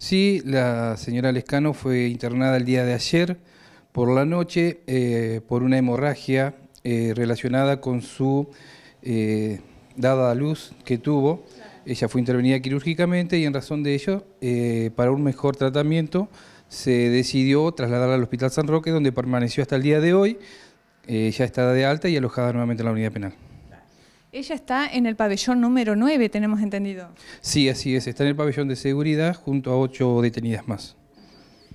Sí, la señora Lescano fue internada el día de ayer por la noche eh, por una hemorragia eh, relacionada con su eh, dada a luz que tuvo. Ella fue intervenida quirúrgicamente y en razón de ello, para un mejor tratamiento, se decidió trasladarla al Hospital San Roque, donde permaneció hasta el día de hoy. ya está de alta y alojada nuevamente en la unidad penal. Ella está en el pabellón número 9, tenemos entendido. Sí, así es, está en el pabellón de seguridad junto a ocho detenidas más.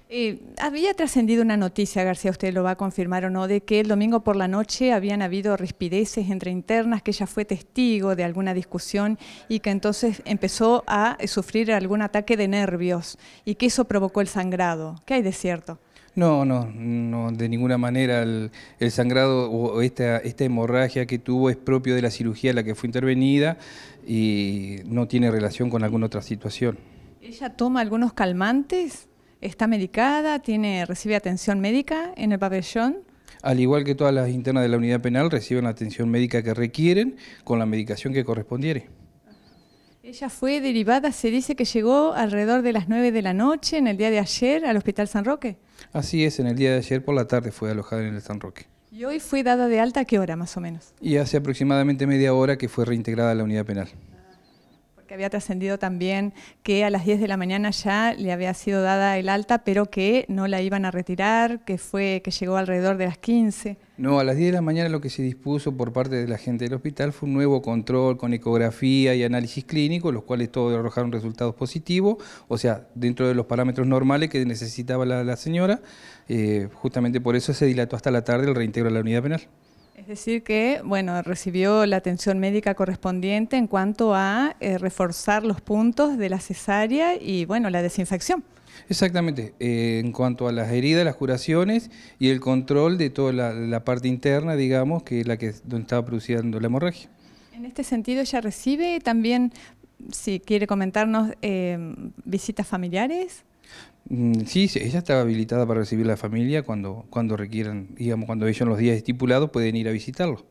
Eh, había trascendido una noticia, García, usted lo va a confirmar o no, de que el domingo por la noche habían habido rispideces entre internas, que ella fue testigo de alguna discusión y que entonces empezó a sufrir algún ataque de nervios y que eso provocó el sangrado. ¿Qué hay de cierto? No, no, no, de ninguna manera. El, sangrado o esta, esta, hemorragia que tuvo es propio de la cirugía en la que fue intervenida y no tiene relación con alguna otra situación. ¿Ella toma algunos calmantes? ¿Está medicada? Tiene, ¿Recibe atención médica en el pabellón? Al igual que todas las internas de la unidad penal, reciben la atención médica que requieren con la medicación que correspondiere. Ella fue derivada, se dice que llegó alrededor de las 9 de la noche en el día de ayer al Hospital San Roque. Así es, en el día de ayer por la tarde fue alojada en el San Roque. ¿Y hoy fue dada de alta a qué hora más o menos? Y hace aproximadamente media hora que fue reintegrada a la unidad penal había trascendido también que a las 10 de la mañana ya le había sido dada el alta, pero que no la iban a retirar, que fue que llegó alrededor de las 15. No, a las 10 de la mañana lo que se dispuso por parte de la gente del hospital fue un nuevo control con ecografía y análisis clínico, los cuales todos arrojaron resultados positivos, o sea, dentro de los parámetros normales que necesitaba la, señora. Eh, justamente por eso se dilató hasta la tarde el reintegro a la unidad penal. Es decir, que bueno, recibió la atención médica correspondiente en cuanto a eh, reforzar los puntos de la cesárea y bueno, la desinfección. Exactamente, eh, en cuanto a las heridas, las curaciones y el control de toda la, parte interna, digamos, que es la que donde estaba produciendo la hemorragia. En este sentido, ella recibe también, si quiere comentarnos, eh, visitas familiares. Mm, sí, ella está habilitada para recibir a la familia cuando, cuando requieran, digamos, cuando ellos en los días estipulados pueden ir a visitarlo.